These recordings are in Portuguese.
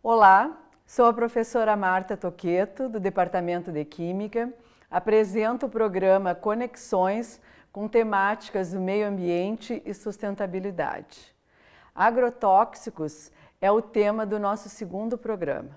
Olá, sou a professora Marta Toqueto, do Departamento de Química. Apresento o programa Conexões com temáticas do meio ambiente e sustentabilidade. Agrotóxicos é o tema do nosso segundo programa.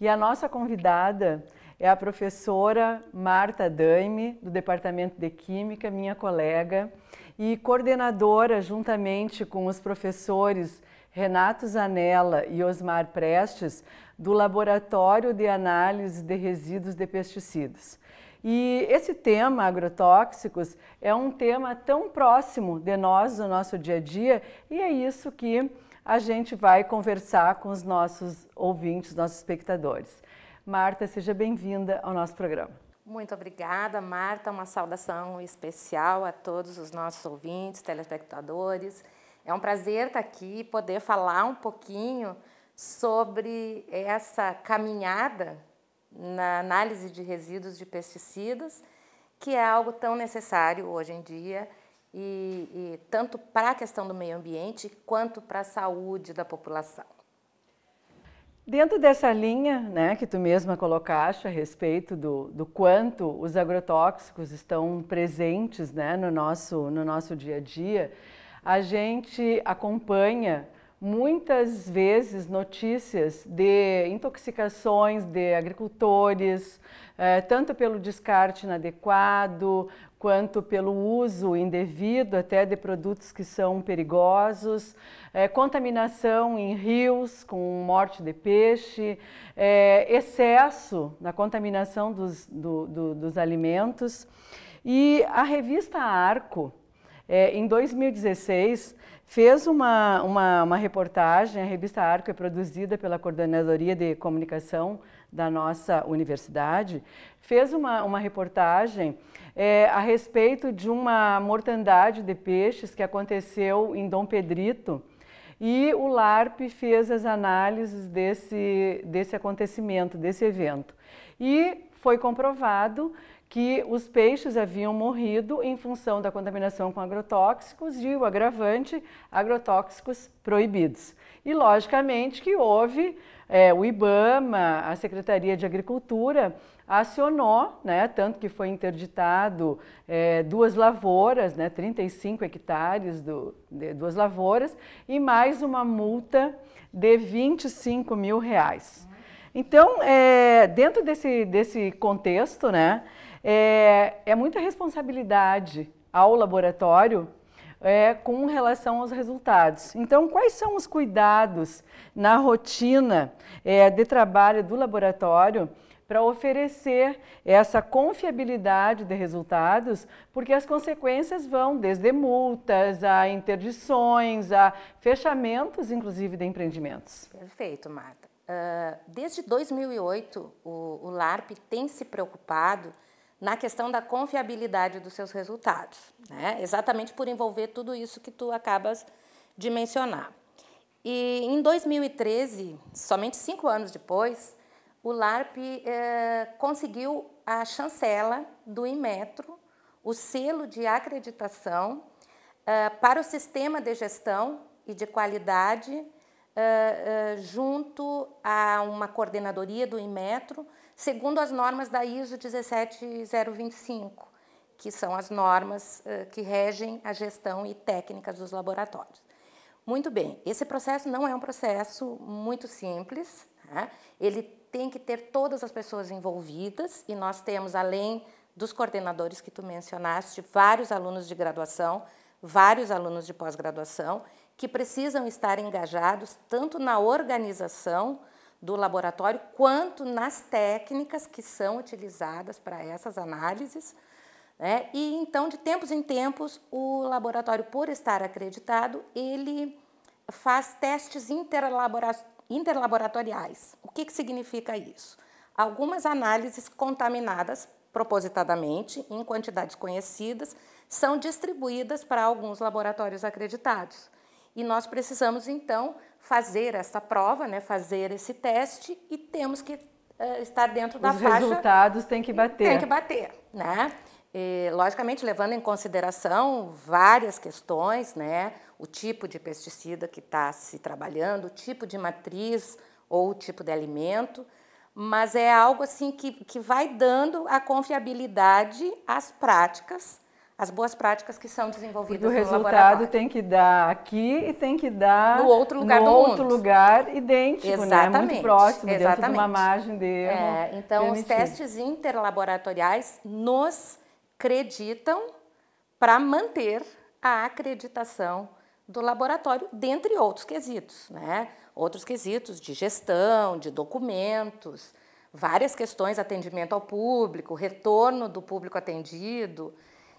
E a nossa convidada é a professora Marta Daime, do Departamento de Química, minha colega, e coordenadora, juntamente com os professores Renato Zanella e Osmar Prestes, do Laboratório de Análise de Resíduos de Pesticidas. E esse tema, agrotóxicos, é um tema tão próximo de nós, do nosso dia a dia, e é isso que a gente vai conversar com os nossos ouvintes, nossos espectadores. Marta, seja bem-vinda ao nosso programa. Muito obrigada, Marta. Uma saudação especial a todos os nossos ouvintes, telespectadores. É um prazer estar aqui e poder falar um pouquinho sobre essa caminhada na análise de resíduos de pesticidas, que é algo tão necessário hoje em dia, e, e tanto para a questão do meio ambiente quanto para a saúde da população. Dentro dessa linha né, que tu mesma colocaste a respeito do, do quanto os agrotóxicos estão presentes né, no, nosso, no nosso dia a dia, a gente acompanha muitas vezes notícias de intoxicações de agricultores, eh, tanto pelo descarte inadequado, quanto pelo uso indevido até de produtos que são perigosos, é, contaminação em rios com morte de peixe, é, excesso na contaminação dos, do, do, dos alimentos. E a revista Arco, é, em 2016, fez uma, uma, uma, reportagem, a revista Arco é produzida pela Coordenadoria de Comunicação da nossa universidade, fez uma, uma reportagem é, a respeito de uma mortandade de peixes que aconteceu em Dom Pedrito. E o LARP fez as análises desse, desse acontecimento, desse evento. E foi comprovado que os peixes haviam morrido em função da contaminação com agrotóxicos e o agravante agrotóxicos proibidos. E logicamente que houve é, o IBAMA, a Secretaria de Agricultura, acionou, né, tanto que foi interditado é, duas lavouras, né, 35 hectares do, de duas lavouras, e mais uma multa de 25 mil reais. Então, é, dentro desse, desse contexto, né, é, é muita responsabilidade ao laboratório é, com relação aos resultados. Então, quais são os cuidados na rotina é, de trabalho do laboratório para oferecer essa confiabilidade de resultados, porque as consequências vão desde multas a interdições, a fechamentos, inclusive de empreendimentos. Perfeito, Marta. Uh, desde 2008, o, o LARP tem se preocupado na questão da confiabilidade dos seus resultados, né? exatamente por envolver tudo isso que tu acabas de mencionar. E em 2013, somente cinco anos depois, o LARP eh, conseguiu a chancela do Inmetro, o selo de acreditação eh, para o sistema de gestão e de qualidade eh, eh junto a uma coordenadoria do Inmetro, segundo as normas da ISO 17025, que são as normas eh, que regem a gestão e técnicas dos laboratórios. Muito bem, esse processo não é um processo muito simples, né? ele tem que ter todas as pessoas envolvidas e nós temos, além dos coordenadores que tu mencionaste, vários alunos de graduação, vários alunos de pós-graduação, que precisam estar engajados tanto na organização do laboratório, quanto nas técnicas que são utilizadas para essas análises. Né? E então, de tempos em tempos, o laboratório, por estar acreditado, ele faz testes interlabora interlaboratoriais. O que, que significa isso? Algumas análises contaminadas propositadamente, em quantidades conhecidas, são distribuídas para alguns laboratórios acreditados. E nós precisamos, então, fazer essa prova, né, fazer esse teste e temos que uh, estar dentro da Os faixa. Os resultados têm que bater. Tem que bater, né? E, logicamente, levando em consideração várias questões, né? O tipo de pesticida que está se trabalhando, o tipo de matriz ou o tipo de alimento, mas é algo assim que, que vai dando a confiabilidade às práticas as boas práticas que são desenvolvidas Porque o resultado tem que dar aqui e tem que dar no outro lugar no do outro mundo. lugar idêntico, Exatamente. né? Muito próximo, Exatamente. dentro de uma margem de é, erro. É, então, os testes interlaboratoriais nos creditam para manter a acreditação do laboratório, dentre outros quesitos, né? Outros quesitos de gestão, de documentos, várias questões, atendimento ao público, retorno do público atendido,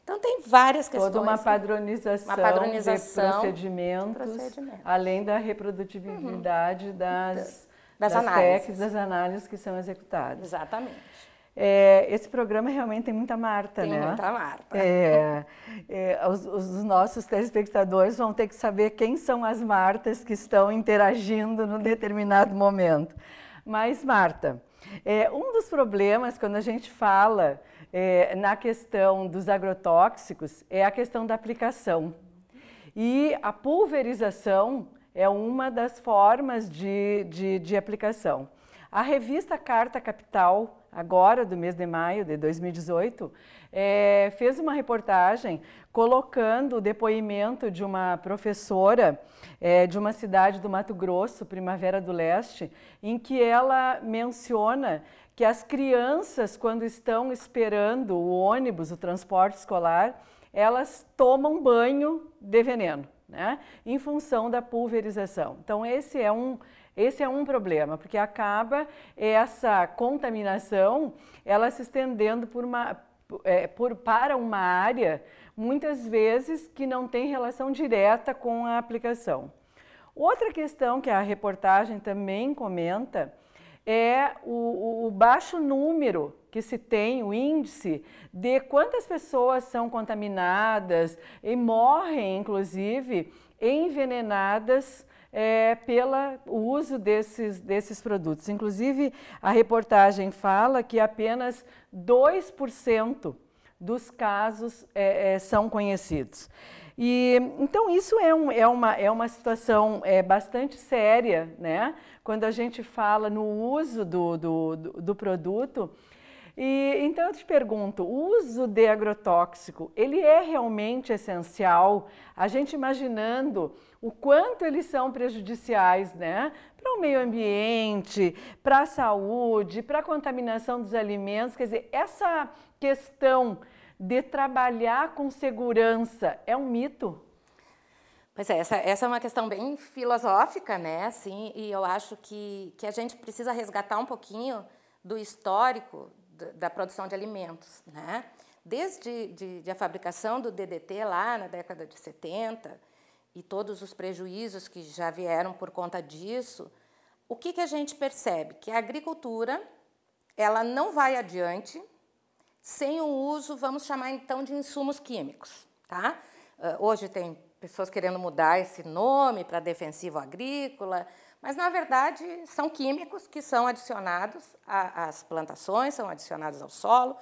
então tem várias questões. Toda uma padronização, uma padronização de, procedimentos, de procedimentos, além da reprodutividade uhum. das, das, das análises. das análises que são executadas. Exatamente. É, esse programa realmente tem muita Marta, tem né? Tem muita Marta. É, é, os, os, nossos telespectadores vão ter que saber quem são as Martas que estão interagindo num determinado momento. Mas, Marta, é, um dos problemas quando a gente fala é, na questão dos agrotóxicos é a questão da aplicação. E a pulverização é uma das formas de, de, de aplicação. A revista Carta Capital, agora do mês de maio de 2018, é, fez uma reportagem colocando o depoimento de uma professora é, de uma cidade do Mato Grosso, Primavera do Leste, em que ela menciona que as crianças, quando estão esperando o ônibus, o transporte escolar, elas tomam banho de veneno, né? Em função da pulverização. Então, esse é um, esse é um problema, porque acaba essa contaminação ela se estendendo por uma, é, por, para uma área, muitas vezes que não tem relação direta com a aplicação. Outra questão que a reportagem também comenta é o, o baixo número que se tem, o índice de quantas pessoas são contaminadas e morrem, inclusive, envenenadas é, pelo uso desses, desses produtos. Inclusive, a reportagem fala que apenas 2% dos casos é, é, são conhecidos. E, então, isso é, um, é, uma, é uma situação é, bastante séria, né? Quando a gente fala no uso do, do, do produto. E, então, eu te pergunto, o uso de agrotóxico, ele é realmente essencial? A gente imaginando o quanto eles são prejudiciais, né? Para o meio ambiente, para a saúde, para a contaminação dos alimentos, quer dizer, essa questão de trabalhar com segurança é um mito? Pois é, essa, essa é uma questão bem filosófica, né? Assim, e eu acho que, que a gente precisa resgatar um pouquinho do histórico da produção de alimentos, né? Desde de, de a fabricação do DDT lá na década de 70 e todos os prejuízos que já vieram por conta disso, o que, que a gente percebe? Que a agricultura ela não vai adiante sem o uso, vamos chamar então de insumos químicos. Tá? Ah, hoje tem pessoas querendo mudar esse nome para defensivo agrícola, mas na verdade são químicos que são adicionados às plantações, são adicionados ao solo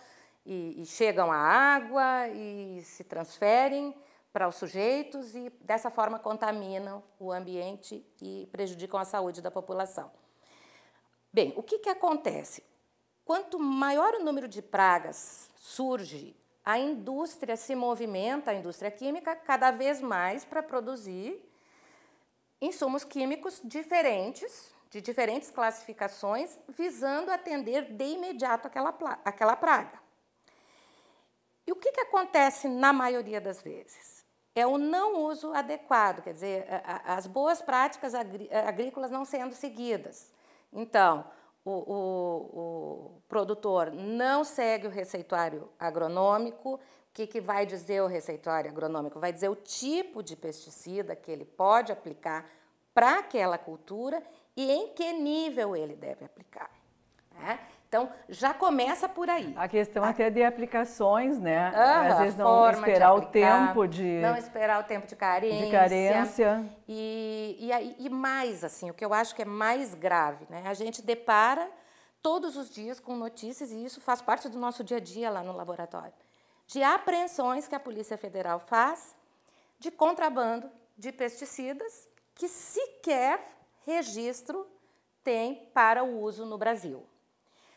e, e chegam à água e se transferem para os sujeitos e dessa forma contaminam o ambiente e prejudicam a saúde da população. Bem, o que, que acontece? Quanto maior o número de pragas surge, a indústria se movimenta, a indústria química, cada vez mais para produzir insumos químicos diferentes, de diferentes classificações, visando atender de imediato aquela, aquela praga. E o que, que acontece na maioria das vezes? É o não uso adequado, quer dizer, as boas práticas agrícolas não sendo seguidas. Então, o, o, o produtor não segue o receituário agronômico, o que, que vai dizer o receituário agronômico? Vai dizer o tipo de pesticida que ele pode aplicar para aquela cultura e em que nível ele deve aplicar. Né? Então, já começa por aí. A questão até de aplicações, né? Ah, Às vezes não esperar o tempo de... Não esperar o tempo de carência. De carência. E, e, aí, e mais, assim, o que eu acho que é mais grave, né? A gente depara todos os dias com notícias, e isso faz parte do nosso dia a dia lá no laboratório, de apreensões que a Polícia Federal faz de contrabando de pesticidas que sequer registro tem para o uso no Brasil.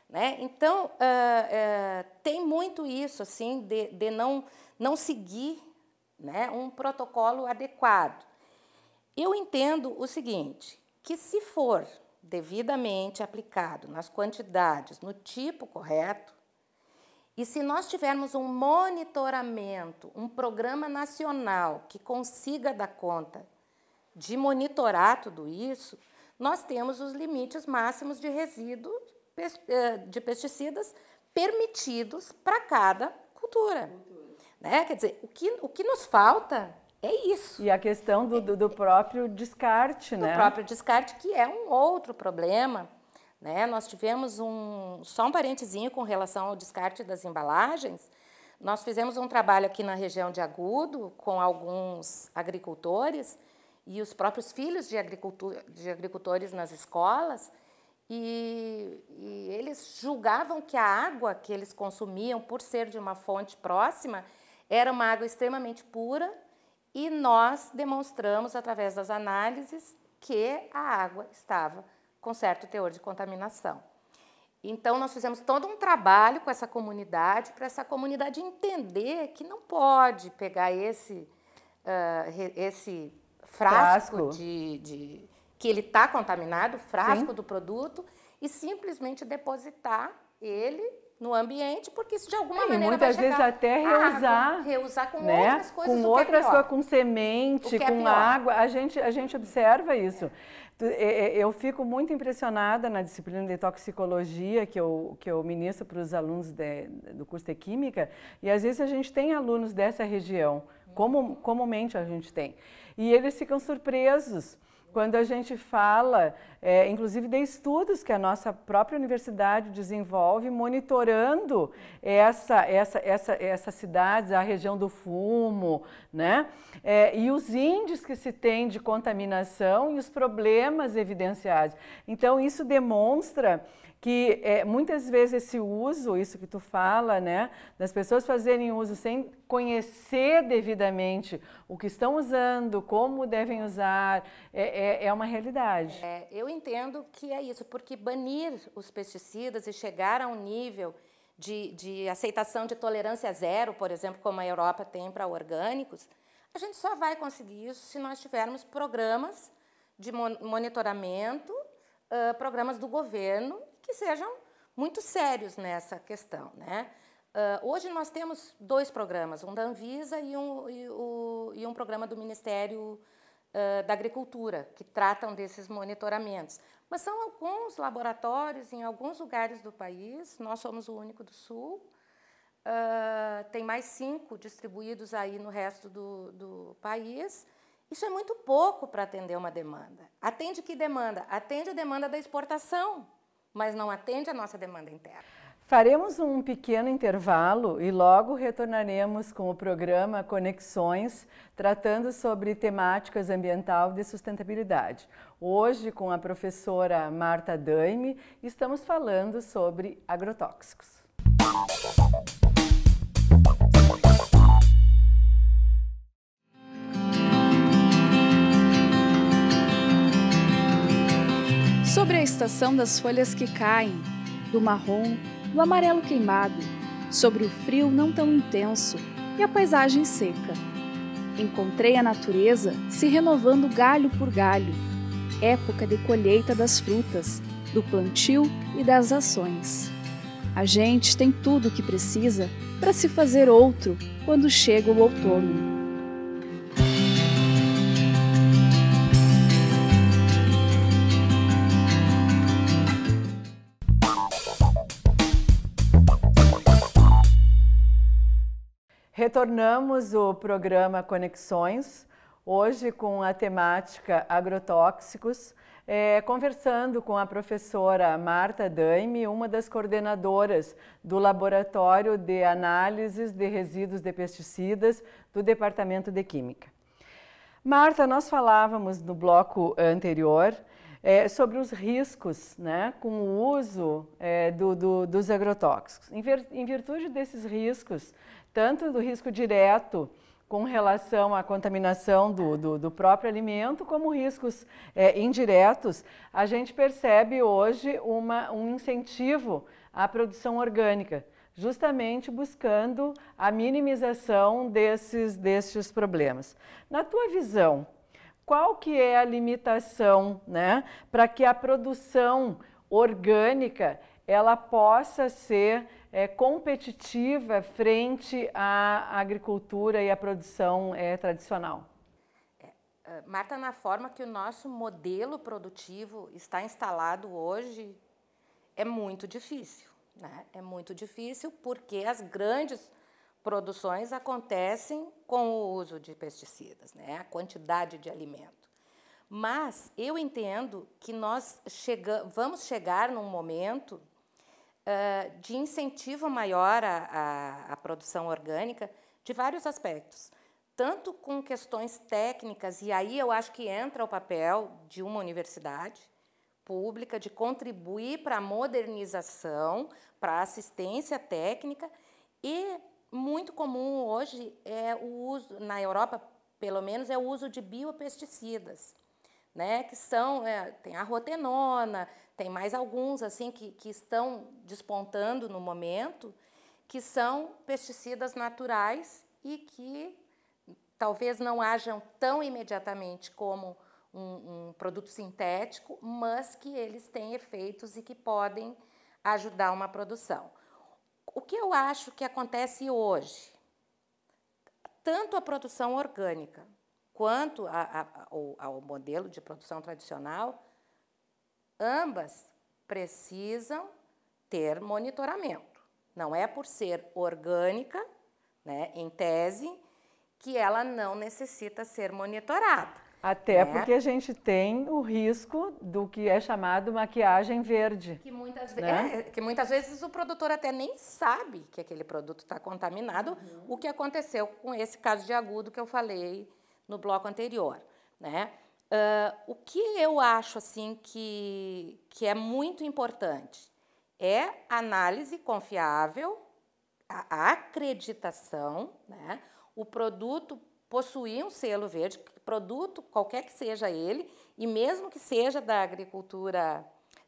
Né? Então, uh, uh, tem muito isso, assim, de, de não, não seguir né, um protocolo adequado. Eu entendo o seguinte, que se for devidamente aplicado nas quantidades, no tipo correto, e se nós tivermos um monitoramento, um programa nacional que consiga dar conta de monitorar tudo isso, nós temos os limites máximos de resíduo eh, de pesticidas permitidos para cada cultura. Né? Quer dizer, o que, o que nos falta é isso. E a questão do, do, do próprio descarte, do né? Do próprio descarte, que é um outro problema. Né? Nós tivemos um. Só um parentezinho com relação ao descarte das embalagens. Nós fizemos um trabalho aqui na região de Agudo com alguns agricultores e os próprios filhos de, agricultor, de agricultores nas escolas. E, e, eles julgavam que a água que eles consumiam, por ser de uma fonte próxima, era uma água extremamente pura, e nós demonstramos, através das análises, que a água estava com certo teor de contaminação. Então, nós fizemos todo um trabalho com essa comunidade, para essa comunidade entender que não pode pegar esse, uh, esse frasco, frasco. de, de que ele está contaminado, o frasco Sim. do produto, e simplesmente depositar ele no ambiente, porque isso de alguma é, maneira muitas vai vezes até reusar, água, reusar com né? outras coisas, com é outras é coisas, com semente, é com água, a gente a gente observa isso. É, eu fico muito impressionada na disciplina de toxicologia que eu, que eu ministro para os alunos de, do curso de Química, e às vezes a gente tem alunos dessa região, uhum. como, comumente a gente tem, e eles ficam surpresos quando a gente fala, é, inclusive de estudos que a nossa própria universidade desenvolve, monitorando essa, essa, essa, essas cidades, a região do fumo, né? É, e os índices que se tem de contaminação e os problemas evidenciados. Então, isso demonstra que é, muitas vezes esse uso, isso que tu fala, né, das pessoas fazerem uso sem conhecer devidamente o que estão usando, como devem usar, é, é, é uma realidade. É, eu entendo que é isso, porque banir os pesticidas e chegar a um nível de, de aceitação de tolerância zero, por exemplo, como a Europa tem para orgânicos, a gente só vai conseguir isso se nós tivermos programas de monitoramento, programas do governo que sejam muito sérios nessa questão. Né? Uh, hoje nós temos dois programas, um da Anvisa e um, e, o, e um programa do Ministério uh, da Agricultura, que tratam desses monitoramentos. Mas são alguns laboratórios em alguns lugares do país, nós somos o único do Sul, uh, tem mais cinco distribuídos aí no resto do, do país. Isso é muito pouco para atender uma demanda. Atende que demanda? Atende a demanda da exportação mas não atende à nossa demanda interna. Faremos um pequeno intervalo e logo retornaremos com o programa Conexões, tratando sobre temáticas ambiental de sustentabilidade. Hoje, com a professora Marta Daime, estamos falando sobre agrotóxicos. Música sobre a estação das folhas que caem, do marrom, do amarelo queimado, sobre o frio não tão intenso e a paisagem seca. Encontrei a natureza se renovando galho por galho, época de colheita das frutas, do plantio e das ações. A gente tem tudo o que precisa para se fazer outro quando chega o outono. Retornamos o programa Conexões, hoje com a temática agrotóxicos, é, conversando com a professora Marta Daime, uma das coordenadoras do Laboratório de Análises de Resíduos de Pesticidas do Departamento de Química. Marta, nós falávamos no bloco anterior é, sobre os riscos né, com o uso é, do, do, dos agrotóxicos. Em, em virtude desses riscos, tanto do risco direto, com relação à contaminação do, do, do, próprio alimento, como riscos é, indiretos, a gente percebe hoje uma, um incentivo à produção orgânica, justamente buscando a minimização desses, desses problemas. Na tua visão, qual que é a limitação, né, para que a produção orgânica ela possa ser é, competitiva frente à agricultura e à produção é, tradicional? É, é, Marta, na forma que o nosso modelo produtivo está instalado hoje, é muito difícil. Né? É muito difícil porque as grandes produções acontecem com o uso de pesticidas, né? a quantidade de alimento. Mas eu entendo que nós chega, vamos chegar num momento uh, de incentivo maior à, à, à produção orgânica de vários aspectos tanto com questões técnicas, e aí eu acho que entra o papel de uma universidade pública de contribuir para a modernização, para a assistência técnica e muito comum hoje é o uso, na Europa pelo menos, é o uso de biopesticidas, né? que são, é, tem a rotenona, tem mais alguns assim que, que estão despontando no momento, que são pesticidas naturais e que talvez não hajam tão imediatamente como um, um produto sintético, mas que eles têm efeitos e que podem ajudar uma produção o que eu acho que acontece hoje? Tanto a produção orgânica quanto a, a, ao modelo de produção tradicional, ambas precisam ter monitoramento. Não é por ser orgânica, né, em tese, que ela não necessita ser monitorada. Até é. porque a gente tem o risco do que é chamado maquiagem verde. Que muitas, né? É, é, que muitas vezes o produtor até nem sabe que aquele produto está contaminado, uhum. o que aconteceu com esse caso de agudo que eu falei no bloco anterior. Né? Uh, o que eu acho assim que, que é muito importante é análise confiável, a, a acreditação, né? o produto possuir um selo verde, produto, qualquer que seja ele, e mesmo que seja da agricultura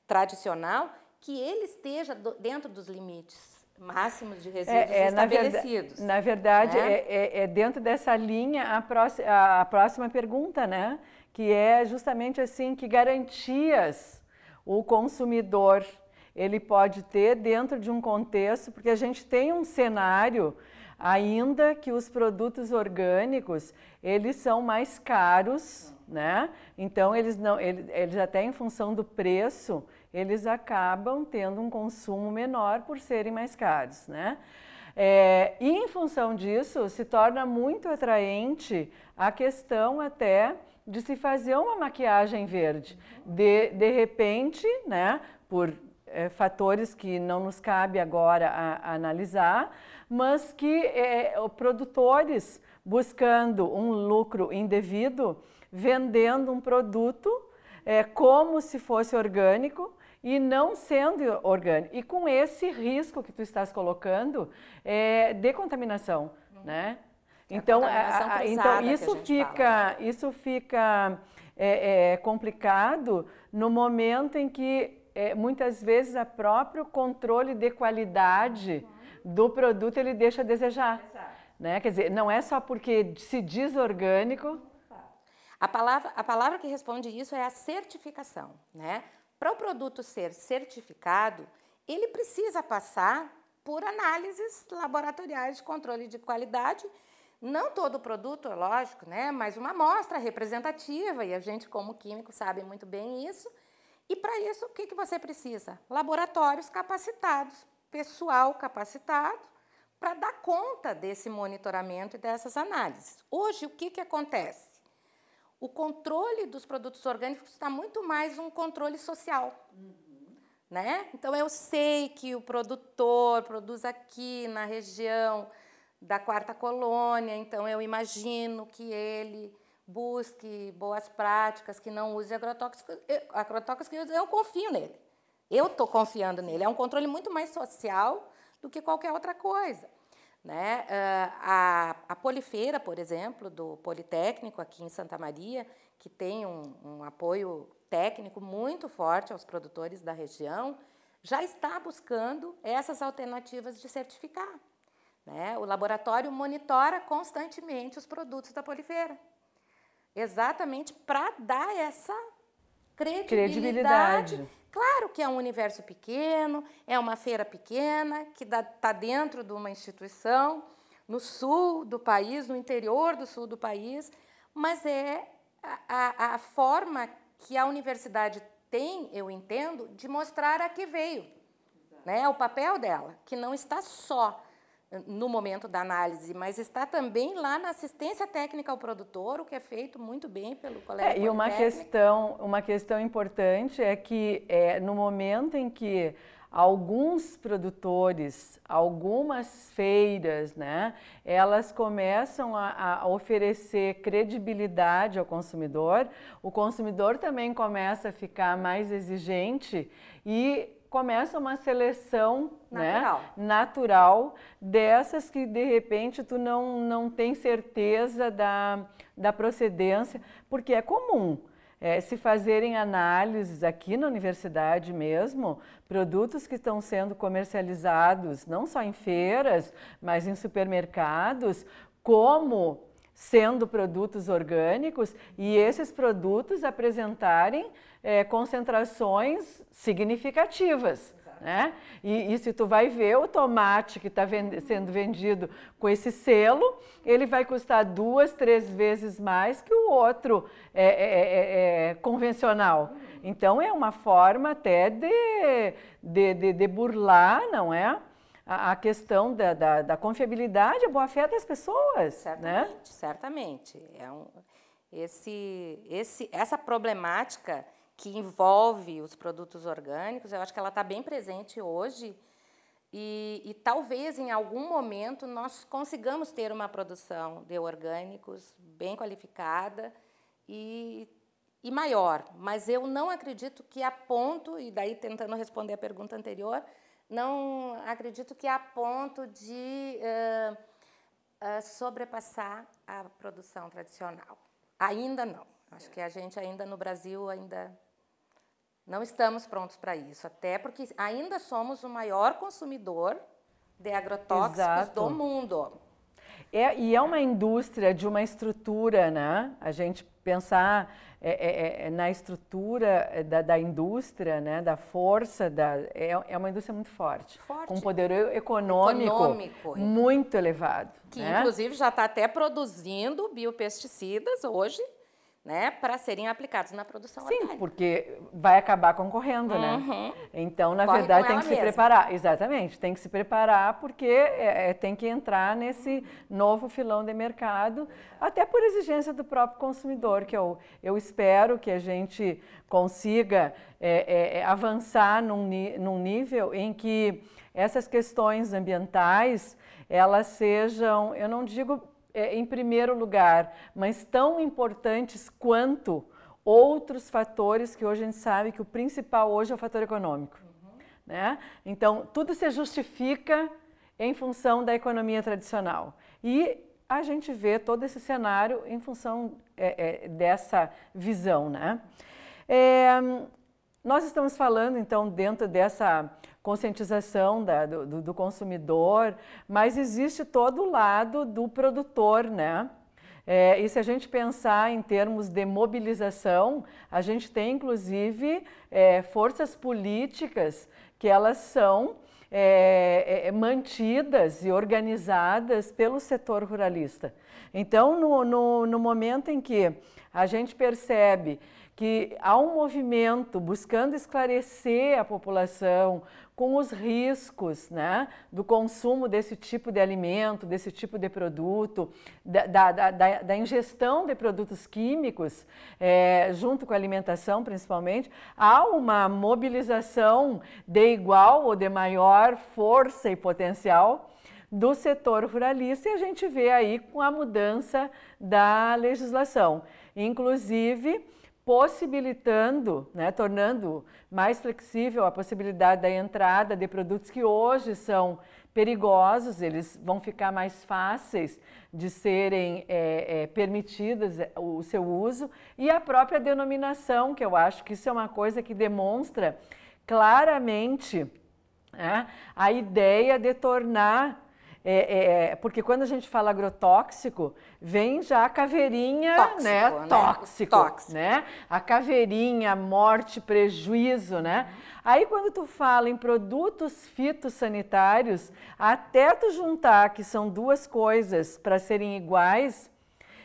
tradicional, que ele esteja dentro dos limites máximos de resíduos é, é, estabelecidos. Na verdade, né? É, é, é, dentro dessa linha a, próxima, a, a próxima pergunta, né? Que é justamente assim, que garantias o consumidor ele pode ter dentro de um contexto, porque a gente tem um cenário ainda que os produtos orgânicos eles são mais caros, né? Então eles não, eles, eles até em função do preço eles acabam tendo um consumo menor por serem mais caros, né? É, e em função disso se torna muito atraente a questão até de se fazer uma maquiagem verde. De, de repente, né, por é, fatores que não nos cabe agora a, a analisar, mas que é, produtores buscando um lucro indevido, vendendo um produto é, como se fosse orgânico e não sendo orgânico. E com esse risco que tu estás colocando é, de contaminação, uhum. né? É então, a, a, então isso, a fica, isso, fica, isso fica complicado no momento em que é, muitas vezes o é próprio controle de qualidade do produto ele deixa a desejar. Né? Quer dizer, não é só porque se diz orgânico. A palavra, a palavra que responde isso é a certificação. Né? Para o produto ser certificado, ele precisa passar por análises laboratoriais de controle de qualidade. Não todo produto, é lógico, né? mas uma amostra representativa, e a gente, como químico, sabe muito bem isso e para isso, o que, que você precisa? Laboratórios capacitados, pessoal capacitado, para dar conta desse monitoramento e dessas análises. Hoje, o que, que acontece? O controle dos produtos orgânicos está muito mais um controle social. Uhum. Né? Então, eu sei que o produtor produz aqui na região da quarta colônia, então eu imagino que ele busque boas práticas, que não use agrotóxicos. Agrotóxicos eu, eu confio nele. Eu estou confiando nele. É um controle muito mais social do que qualquer outra coisa. Né? Ah, a, a Polifeira, por exemplo, do Politécnico aqui em Santa Maria, que tem um, um apoio técnico muito forte aos produtores da região, já está buscando essas alternativas de certificar. Né? O laboratório monitora constantemente os produtos da Polifeira. Exatamente para dar essa credibilidade. credibilidade. Claro que é um universo pequeno, é uma feira pequena, que está dentro de uma instituição, no sul do país, no interior do sul do país, mas é a, a forma que a universidade tem, eu entendo, de mostrar a que veio, né, o papel dela, que não está só no momento da análise, mas está também lá na assistência técnica ao produtor, o que é feito muito bem pelo é, colega. É, e uma questão, uma questão importante é que é, no momento em que alguns produtores, algumas feiras, né, elas começam a, a, oferecer credibilidade ao consumidor, o consumidor também começa a ficar mais exigente e começa uma seleção né, natural. Né, natural dessas que de repente tu não, não tem certeza da, da procedência, porque é comum. É, se fazerem análises aqui na universidade mesmo, produtos que estão sendo comercializados não só em feiras, mas em supermercados, como sendo produtos orgânicos e esses produtos apresentarem é, concentrações significativas. Né? E, e, se tu vai ver o tomate que está vend sendo vendido com esse selo, ele vai custar duas, três vezes mais que o outro é, é, é, é, é convencional. Uhum. Então é uma forma até de, de, de, de burlar, não é? a, a questão da, da, da confiabilidade, a boa-fé das pessoas. Né? Certamente, né? certamente. É um, esse, esse, essa problemática que envolve os produtos orgânicos, eu acho que ela está bem presente hoje. E, e, talvez em algum momento nós consigamos ter uma produção de orgânicos bem qualificada e, e maior. Mas eu não acredito que a ponto, e daí tentando responder a pergunta anterior, não acredito que a ponto de uh, uh, sobrepassar a produção tradicional. Ainda não. Acho que a gente ainda no Brasil ainda não estamos prontos para isso, até porque ainda somos o maior consumidor de agrotóxicos Exato. do mundo. É, e é uma indústria de uma estrutura, né? A gente pensar é é, é, é, na estrutura é, da, da, indústria, né, da força, da, é, é uma indústria muito forte, forte. com poder econômico, econômico muito elevado. Que né? inclusive já está até produzindo biopesticidas hoje né, para serem aplicados na produção Sim, Sim, porque vai acabar concorrendo, né? uhum. né? Então, na Corre verdade, tem que mesma. se preparar. Exatamente, tem que se preparar porque é, é, tem que entrar nesse novo filão de mercado, até por exigência do próprio consumidor, que eu, eu espero que a gente consiga é, é, é avançar num, num nível em que essas questões ambientais, elas sejam, eu não digo é, em primeiro lugar, mas tão importantes quanto outros fatores que hoje a gente sabe que o principal hoje é o fator econômico. Uhum. Né? Então, tudo se justifica em função da economia tradicional. E a gente vê todo esse cenário em função é, é, dessa visão. Né? É, nós estamos falando, então, dentro dessa conscientização da, do, do consumidor, mas existe todo o lado do produtor, né? É, e se a gente pensar em termos de mobilização, a gente tem inclusive é, forças políticas que elas são é, é, é mantidas e organizadas pelo setor ruralista. Então, no, no, no momento em que a gente percebe que há um movimento buscando esclarecer a população, com os riscos né, do consumo desse tipo de alimento, desse tipo de produto, da, da, da, da ingestão de produtos químicos, é, junto com a alimentação principalmente, há uma mobilização de igual ou de maior força e potencial do setor ruralista e a gente vê aí com a mudança da legislação. Inclusive, possibilitando, né, tornando mais flexível a possibilidade da entrada de produtos que hoje são perigosos, eles vão ficar mais fáceis de serem é, é, permitidos é, o seu uso e a própria denominação, que eu acho que isso é uma coisa que demonstra claramente né, a ideia de tornar é, é, é, porque quando a gente fala agrotóxico, vem já a caveirinha, tóxico, né, né? Tóxico, tóxico, né? A caveirinha, morte, prejuízo, né? Aí quando tu fala em produtos fitossanitários, até tu juntar que são duas coisas para serem iguais,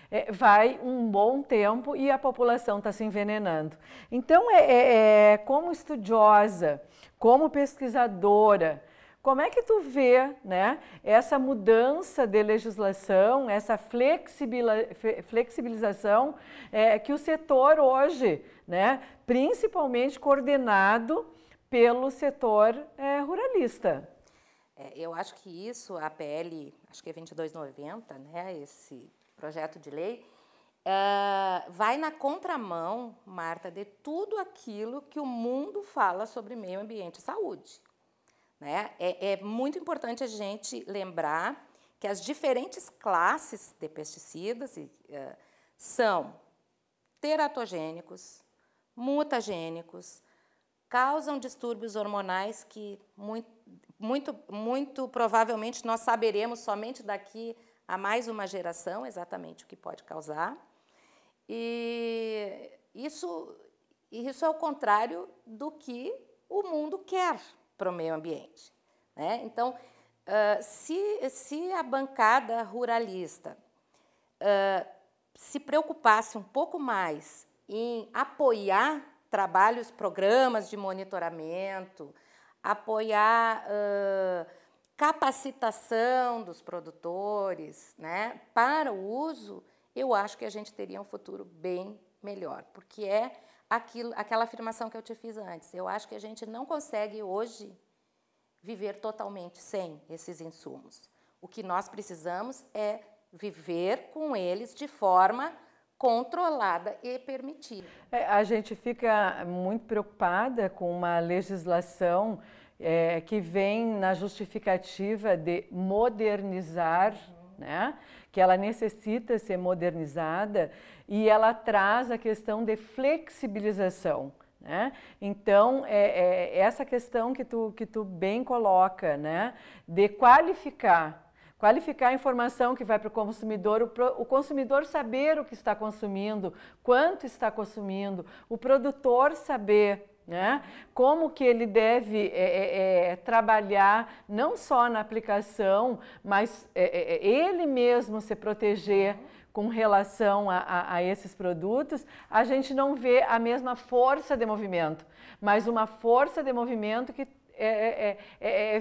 é, vai um bom tempo e a população está se envenenando. Então, é, é, é, como estudiosa, como pesquisadora, como é que tu vê né, essa mudança de legislação, essa flexibilização é, que o setor hoje, né, principalmente coordenado pelo setor é, ruralista? É, eu acho que isso, a PL, acho que é 2290, né, esse projeto de lei, Uh, vai na contramão, Marta, de tudo aquilo que o mundo fala sobre meio ambiente e saúde. Né? É, é muito importante a gente lembrar que as diferentes classes de pesticidas uh, são teratogênicos, mutagênicos, causam distúrbios hormonais que muito, muito, muito provavelmente nós saberemos somente daqui a mais uma geração exatamente o que pode causar. E isso, isso é o contrário do que o mundo quer para o meio ambiente. Né? Então, uh, se, se a bancada ruralista uh, se preocupasse um pouco mais em apoiar trabalhos, programas de monitoramento, apoiar uh, capacitação dos produtores né, para o uso, eu acho que a gente teria um futuro bem melhor, porque é aquilo, aquela afirmação que eu te fiz antes. Eu acho que a gente não consegue hoje viver totalmente sem esses insumos. O que nós precisamos é viver com eles de forma controlada e permitida. É, a gente fica muito preocupada com uma legislação é, que vem na justificativa de modernizar uhum né? que ela necessita ser modernizada e ela traz a questão de flexibilização. Né? Então, é, é, é essa questão que tu, que tu bem coloca, né? de qualificar qualificar a informação que vai para o consumidor, o, consumidor saber o que está consumindo, quanto está consumindo, o produtor saber né? Como que ele deve é, é, é, trabalhar não só na aplicação, mas é, é, é, ele mesmo se proteger com relação a, a, a, esses produtos, a gente não vê a mesma força de movimento, mas uma força de movimento que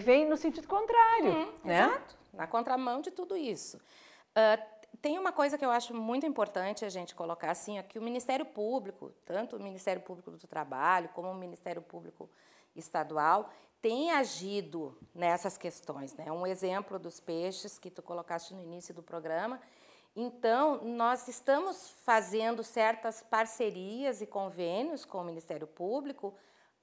vem no sentido contrário. Uhum, né? Exato, na contramão de tudo isso. Uh, tem uma coisa que eu acho muito importante a gente colocar assim, é que o Ministério Público, tanto o Ministério Público do Trabalho como o Ministério Público Estadual, tem agido nessas questões. Né? Um exemplo dos peixes que tu colocaste no início do programa. Então, nós estamos fazendo certas parcerias e convênios com o Ministério Público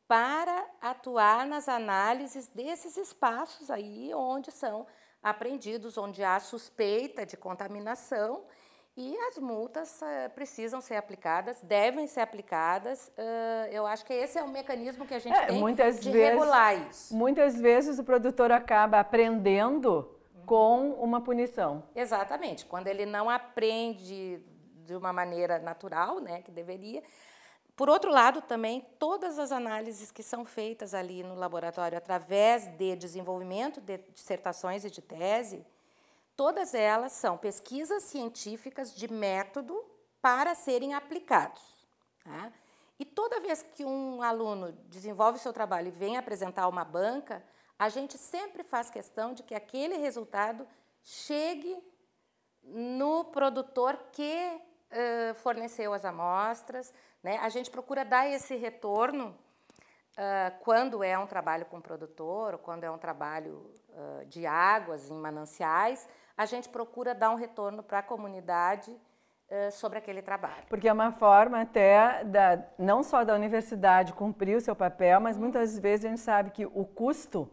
para atuar nas análises desses espaços aí onde são apreendidos onde há suspeita de contaminação e as multas eh, precisam ser aplicadas, devem ser aplicadas. Eh, eu acho que esse é o mecanismo que a gente é, tem muitas de vezes, regular isso. Muitas vezes o produtor acaba aprendendo com uma punição. Exatamente. Quando ele não aprende de uma maneira natural, né, que deveria, por outro lado, também, todas as análises que são feitas ali no laboratório através de desenvolvimento de dissertações e de tese, todas elas são pesquisas científicas de método para serem aplicados. Tá? E toda vez que um aluno desenvolve seu trabalho e vem apresentar uma banca, a gente sempre faz questão de que aquele resultado chegue no produtor que uh, forneceu as amostras. Né? A gente procura dar esse retorno uh, quando é um trabalho com produtor, quando é um trabalho uh, de águas em mananciais. A gente procura dar um retorno para a comunidade sobre aquele trabalho. Porque é uma forma até da, não só da universidade cumprir o seu papel, mas muitas vezes a gente sabe que o custo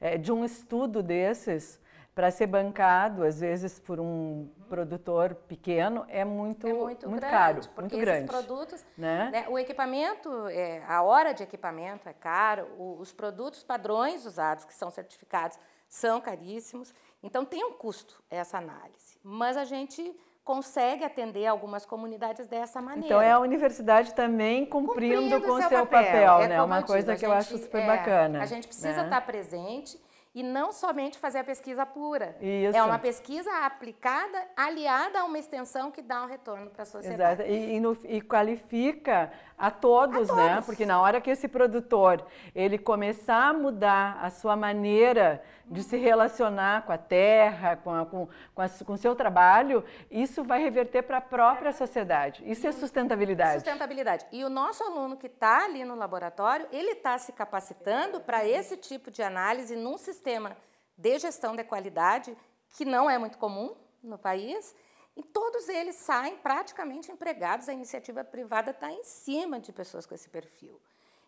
é, de um estudo desses para ser bancado, às vezes, por um produtor pequeno, é muito, é muito, muito grande, caro. Porque muito grande. produtos, né? Né, o equipamento, é, a hora de equipamento é caro, o, os produtos padrões usados, que são certificados, são caríssimos. Então, tem um custo essa análise. Mas a gente consegue atender algumas comunidades dessa maneira. Então é a universidade também cumprindo, cumprindo com o seu, papel, papel é né? Uma coisa que gente, eu acho super é, bacana. A gente precisa né? estar tá presente e não somente fazer a pesquisa pura. É Isso. É uma pesquisa aplicada, aliada a uma extensão que dá um retorno para a sociedade. Exato. E, e, no, e qualifica a todos, a né? Todos. Porque na hora que esse produtor ele começar a mudar a sua maneira de se relacionar com a terra, com, a, com, com, a, com o seu trabalho, isso vai reverter para a própria é. sociedade. Isso é sustentabilidade. Sustentabilidade. E o nosso aluno que está ali no laboratório, ele está se capacitando para esse tipo de análise num sistema de gestão da qualidade que não é muito comum no país e todos eles saem praticamente empregados, a iniciativa privada está em cima de pessoas com esse perfil.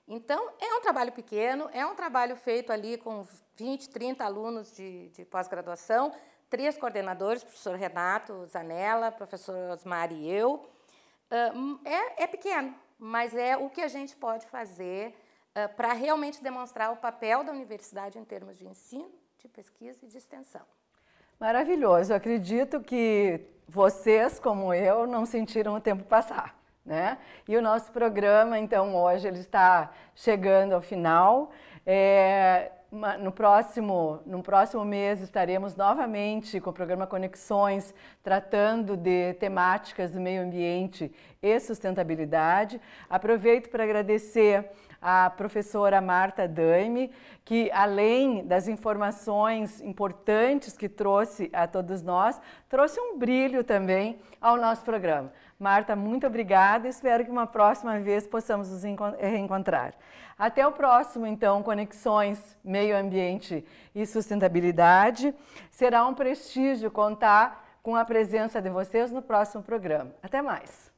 Então, é um trabalho pequeno, é um trabalho feito ali com 20, 30 alunos de, de pós-graduação, três coordenadores, professor Renato Zanella, professor Osmar e eu. É, é pequeno, mas é o que a gente pode fazer ah, para realmente demonstrar o papel da universidade em termos de ensino, de pesquisa e de extensão. Maravilhoso. Eu acredito que vocês, como eu, não sentiram o tempo passar. Né? E o nosso programa, então, hoje ele está chegando ao final. É, no próximo, no próximo mês estaremos novamente com o programa Conexões, tratando de temáticas do meio ambiente e sustentabilidade. Aproveito para agradecer a professora Marta Daime, que além das informações importantes que trouxe a todos nós, trouxe um brilho também ao nosso programa. Marta, muito obrigada. Espero que uma próxima vez possamos nos reencontrar. Até o próximo, então, Conexões Meio Ambiente e Sustentabilidade. Será um prestígio contar com a presença de vocês no próximo programa. Até mais!